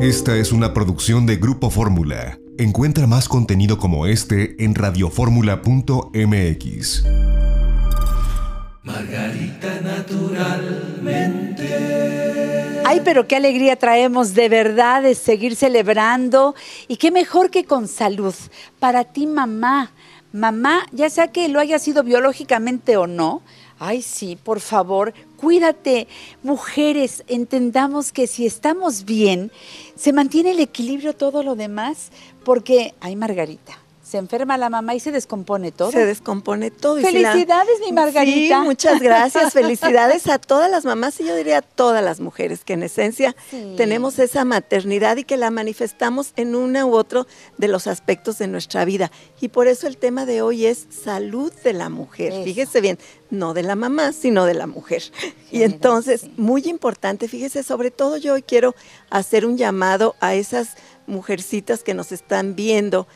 Esta es una producción de Grupo Fórmula. Encuentra más contenido como este en radioformula.mx. Margarita naturalmente. Ay, pero qué alegría traemos de verdad de seguir celebrando y qué mejor que con salud. Para ti, mamá, mamá, ya sea que lo haya sido biológicamente o no, Ay, sí, por favor, cuídate. Mujeres, entendamos que si estamos bien, se mantiene el equilibrio todo lo demás, porque, hay Margarita, se enferma la mamá y se descompone todo. Se descompone todo. Felicidades, mi Margarita. Sí, muchas gracias. Felicidades a todas las mamás y yo diría a todas las mujeres que en esencia tenemos esa maternidad y que la manifestamos en uno u otro de los aspectos de nuestra vida. Y por eso el tema de hoy es salud de la mujer. Fíjese bien, no de la mamá, sino de la mujer. y entonces, muy importante, fíjese, sobre todo yo hoy quiero hacer un llamado a esas mujercitas que nos están viendo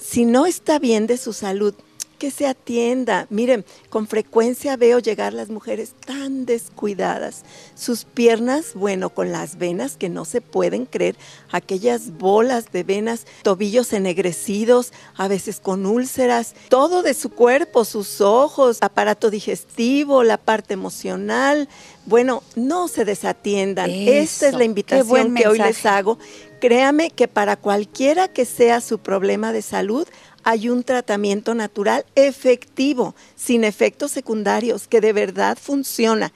si no está bien de su salud, que se atienda. Miren, con frecuencia veo llegar las mujeres tan descuidadas. Sus piernas, bueno, con las venas que no se pueden creer, aquellas bolas de venas, tobillos ennegrecidos, a veces con úlceras, todo de su cuerpo, sus ojos, aparato digestivo, la parte emocional. Bueno, no se desatiendan. Esta es la invitación que hoy les hago. Créame que para cualquiera que sea su problema de salud, hay un tratamiento natural efectivo, sin efectos secundarios, que de verdad funciona.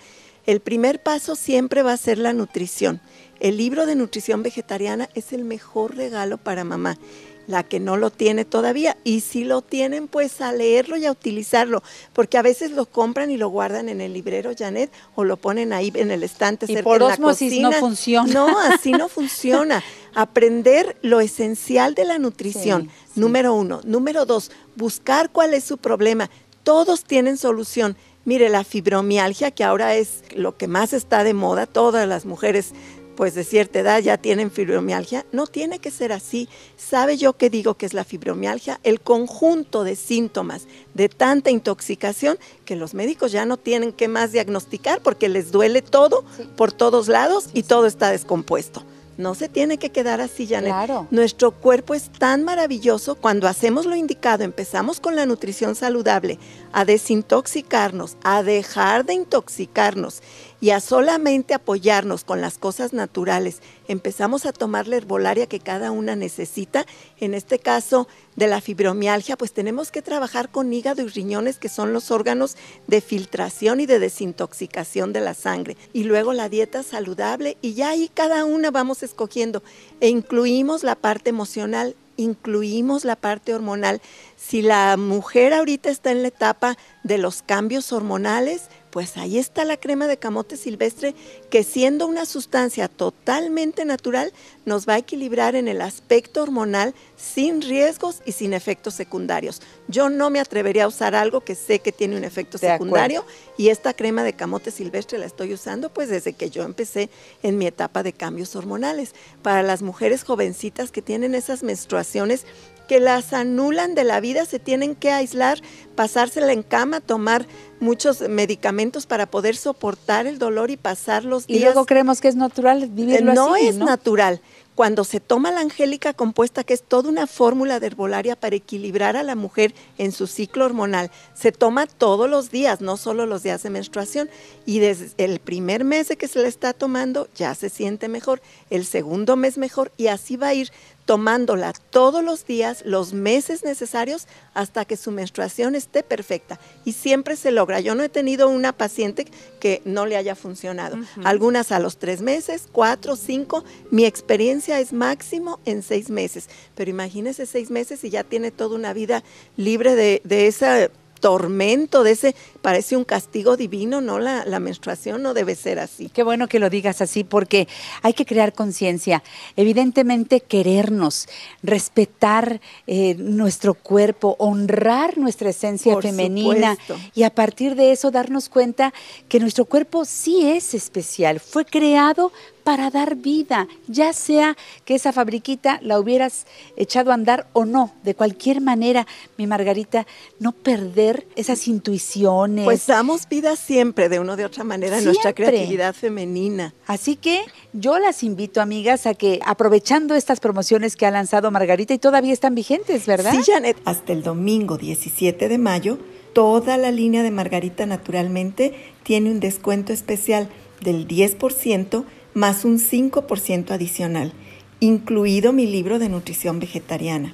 El primer paso siempre va a ser la nutrición. El libro de nutrición vegetariana es el mejor regalo para mamá la que no lo tiene todavía. Y si lo tienen, pues a leerlo y a utilizarlo, porque a veces lo compran y lo guardan en el librero, Janet, o lo ponen ahí en el estante cerca y por osmosis la no funciona. No, así no funciona. Aprender lo esencial de la nutrición, número uno. Número dos, buscar cuál es su problema. Todos tienen solución. Mire, la fibromialgia, que ahora es lo que más está de moda, todas las mujeres pues de cierta edad ya tienen fibromialgia. No tiene que ser así. ¿Sabe yo qué digo que es la fibromialgia? El conjunto de síntomas de tanta intoxicación que los médicos ya no tienen que más diagnosticar porque les duele todo por todos lados y todo está descompuesto. No se tiene que quedar así, Janet. Nuestro cuerpo es tan maravilloso cuando hacemos lo indicado, empezamos con la nutrición saludable, a desintoxicarnos, a dejar de intoxicarnos y a solamente apoyarnos con las cosas naturales, empezamos a tomar la herbolaria que cada una necesita. En este caso de la fibromialgia, pues tenemos que trabajar con hígado y riñones, que son los órganos de filtración y de desintoxicación de la sangre. Y luego la dieta saludable y ya ahí cada una vamos escogiendo e incluimos la parte emocional incluimos la parte hormonal, si la mujer ahorita está en la etapa de los cambios hormonales, pues ahí está la crema de camote silvestre que siendo una sustancia totalmente natural nos va a equilibrar en el aspecto hormonal sin riesgos y sin efectos secundarios. Yo no me atrevería a usar algo que sé que tiene un efecto secundario y esta crema de camote silvestre la estoy usando pues desde que yo empecé en mi etapa de cambios hormonales. Para las mujeres jovencitas que tienen esas menstruaciones que las anulan de la vida, se tienen que aislar, pasársela en cama, tomar muchos medicamentos para poder soportar el dolor y pasar los días. Y luego creemos que es natural vivirlo así. no Es natural. Cuando se toma la angélica compuesta, que es toda una fórmula de herbolaria para equilibrar a la mujer en su ciclo hormonal, se toma todos los días, no solo los días de menstruación. Y desde el primer mes de que se la está tomando ya se siente mejor, el segundo mes mejor, y así va a ir tomándola todos los días, los meses necesarios, hasta que su menstruación esté perfecta. Y siempre se lo yo no he tenido una paciente que no le haya funcionado. Algunas a los tres meses, cuatro, cinco. Mi experiencia es máximo en seis meses. Pero imagínese seis meses y ya tiene toda una vida libre de ese tormento, de ese parece un castigo divino, ¿no? La, menstruación no debe ser así. Qué bueno que lo digas así porque hay que crear conciencia. Evidentemente querernos, respetar eh, nuestro cuerpo, honrar nuestra esencia femenina y a partir de eso darnos cuenta que nuestro cuerpo sí es especial, fue creado para dar vida, ya sea que esa fabriquita la hubieras echado a andar o no. De cualquier manera, mi Margarita, no perder esas intuiciones pues, pues damos vida siempre, de una de otra manera, siempre. nuestra creatividad femenina. Así que yo las invito, amigas, a que aprovechando estas promociones que ha lanzado Margarita y todavía están vigentes, ¿verdad? Sí, Janet, hasta el domingo 17 de mayo, toda la línea de Margarita naturalmente tiene un descuento especial del 10% más un 5% adicional, incluido mi libro de nutrición vegetariana.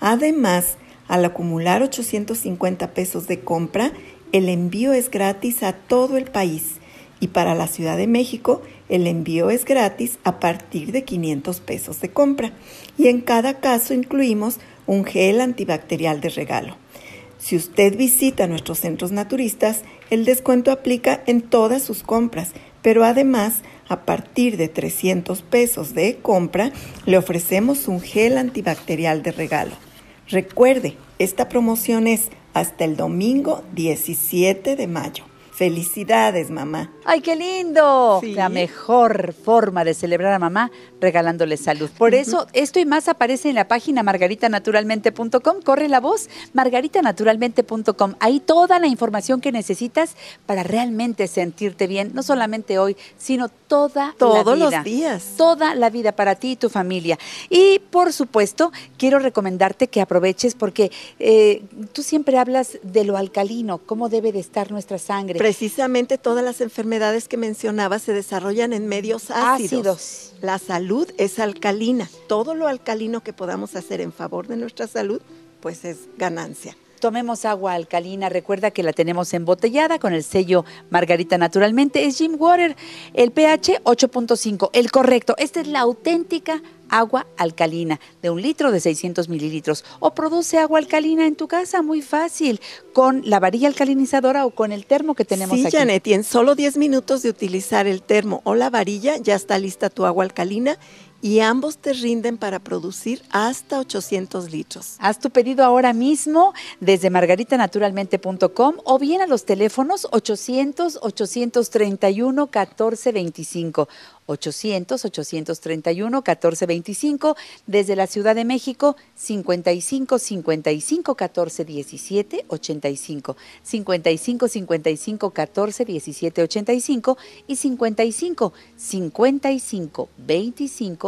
Además, al acumular 850 pesos de compra el envío es gratis a todo el país y para la Ciudad de México el envío es gratis a partir de 500 pesos de compra y en cada caso incluimos un gel antibacterial de regalo. Si usted visita nuestros centros naturistas, el descuento aplica en todas sus compras, pero además, a partir de 300 pesos de compra, le ofrecemos un gel antibacterial de regalo. Recuerde, esta promoción es hasta el domingo 17 de mayo. Felicidades, mamá. Ay, qué lindo. La mejor forma de celebrar a mamá regalándole salud. Por eso, esto y más aparece en la página margaritanaturalmente.com. Corre la voz, margaritanaturalmente.com. Ahí toda la información que necesitas para realmente sentirte bien, no solamente hoy, sino toda la vida. Todos los días. Toda la vida para ti y tu familia. Y, por supuesto, quiero recomendarte que aproveches porque eh, tú siempre hablas de lo alcalino, cómo debe de estar nuestra sangre precisamente todas las enfermedades que mencionaba se desarrollan en medios ácidos. La salud es alcalina. Todo lo alcalino que podamos hacer en favor de nuestra salud, pues es ganancia. Tomemos agua alcalina. Recuerda que la tenemos embotellada con el sello Margarita Naturalmente. Es Jim Water, el pH 8.5, el correcto. Esta es la auténtica agua alcalina de un litro de 600 mililitros o produce agua alcalina en tu casa, muy fácil, con la varilla alcalinizadora o con el termo que tenemos aquí. Sí, Janet, en solo 10 minutos de utilizar el termo o la varilla ya está lista tu agua alcalina y ambos te rinden para producir hasta 800 litros. Haz tu pedido ahora mismo desde margaritanaturalmente.com o bien a los teléfonos 800 831 1425. 800 831 1425 desde la Ciudad de México 55 55 14 17 85 55 55 14 17 85 y 55 55 25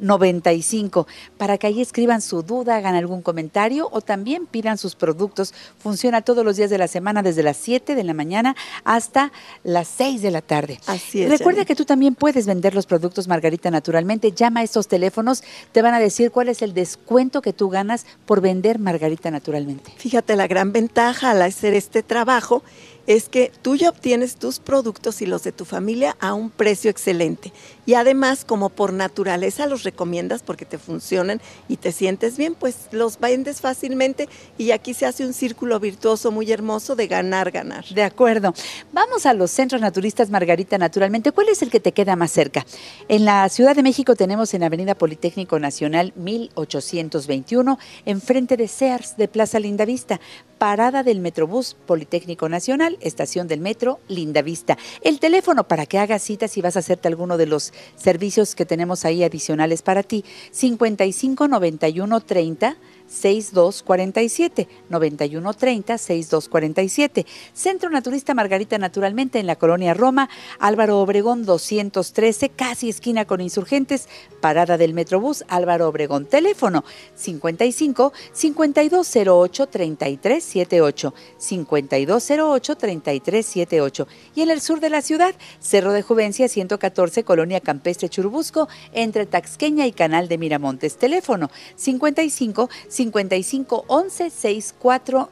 95 para que ahí escriban su duda, hagan algún comentario o también pidan sus productos. Funciona todos los días de la semana desde las 7 de la mañana hasta las 6 de la tarde. Así es. Recuerda que tú también puedes vender los productos Margarita naturalmente. Llama a estos teléfonos, te van a decir cuál es el descuento que tú ganas por vender Margarita naturalmente. Fíjate la gran ventaja al hacer este trabajo es que tú ya obtienes tus productos y los de tu familia a un precio excelente. Y además, como por naturaleza los recomiendas porque te funcionan y te sientes bien, pues los vendes fácilmente y aquí se hace un círculo virtuoso muy hermoso de ganar, ganar. De acuerdo. Vamos a los centros naturistas, Margarita, naturalmente. ¿Cuál es el que te queda más cerca? En la Ciudad de México tenemos en Avenida Politécnico Nacional 1821, enfrente de Sears de Plaza Lindavista parada del Metrobús Politécnico Nacional, estación del Metro Linda Vista. El teléfono para que hagas citas si vas a hacerte alguno de los servicios que tenemos ahí adicionales para ti, 559130. 30 6247 9130 6247 Centro Naturista Margarita Naturalmente en la colonia Roma, Álvaro Obregón 213, casi esquina con Insurgentes, parada del Metrobús Álvaro Obregón. Teléfono 55 5208 3378 5208 3378 y en el sur de la ciudad, Cerro de Juvencia 114, colonia Campestre Churubusco, entre Taxqueña y Canal de Miramontes. Teléfono 55 5511-6499.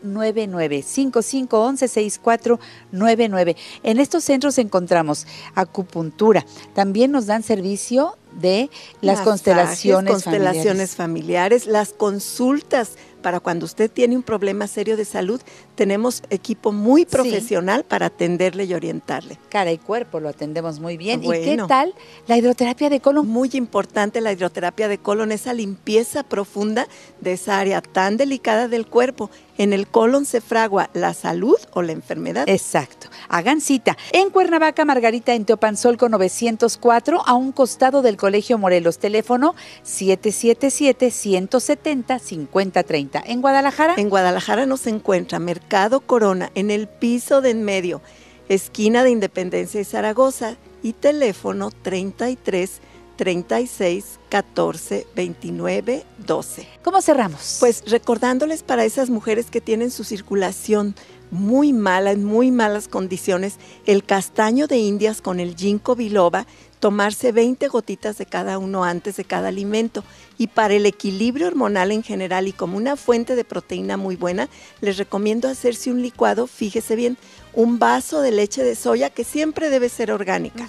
5511-6499. En estos centros encontramos acupuntura. También nos dan servicio de las constelaciones, constelaciones familiares. familiares. las consultas para cuando usted tiene un problema serio de salud, tenemos equipo muy profesional para atenderle y orientarle. Cara y cuerpo lo atendemos muy bien. ¿Y qué tal la hidroterapia de colon? Muy importante la hidroterapia de colon, esa limpieza profunda de esa área tan delicada del cuerpo. En el colon se fragua la salud o la enfermedad. Exacto. Hagan cita. En Cuernavaca, Margarita, en Teopanzolco 904, a un costado del Colegio Morelos. Teléfono 777 170 5030 ¿En Guadalajara? En Guadalajara nos encuentra Mercado Corona en el piso de en medio, esquina de Independencia y Zaragoza y teléfono 33 36 14 29 12. ¿Cómo cerramos? Pues recordándoles para esas mujeres que tienen su circulación muy mala, en muy malas condiciones, el castaño de Indias con el ginkgo biloba tomarse 20 gotitas de cada uno antes de cada alimento. Y para el equilibrio hormonal en general y como una fuente de proteína muy buena, les recomiendo hacerse un licuado, fíjese bien, un vaso de leche de soya que siempre debe ser orgánica,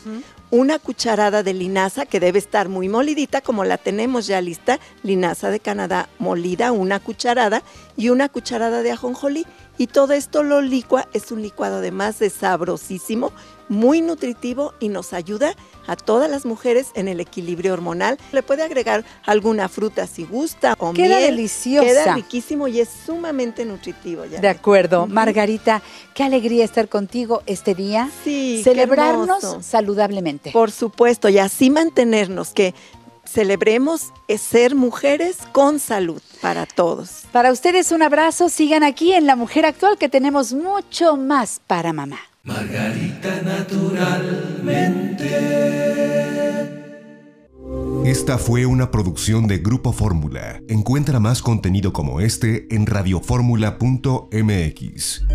una cucharada de linaza que debe estar muy molidita como la tenemos ya lista, linaza de Canadá molida, una cucharada y una cucharada de ajonjolí y todo esto lo licua, es un licuado además de sabrosísimo, muy nutritivo y nos ayuda a todas las mujeres en el equilibrio hormonal. Le puede agregar alguna fruta si gusta o Queda miel. deliciosa. Queda riquísimo y es sumamente nutritivo. Ya de acuerdo. Margarita, qué alegría estar contigo este día. Sí, Celebrarnos saludablemente. Por supuesto, y así mantenernos, que celebremos ser mujeres con salud para todos. Para ustedes un abrazo, sigan aquí en La Mujer Actual que tenemos mucho más para mamá. Margarita naturalmente. Esta fue una producción de Grupo Fórmula. Encuentra más contenido como este en radioformula.mx.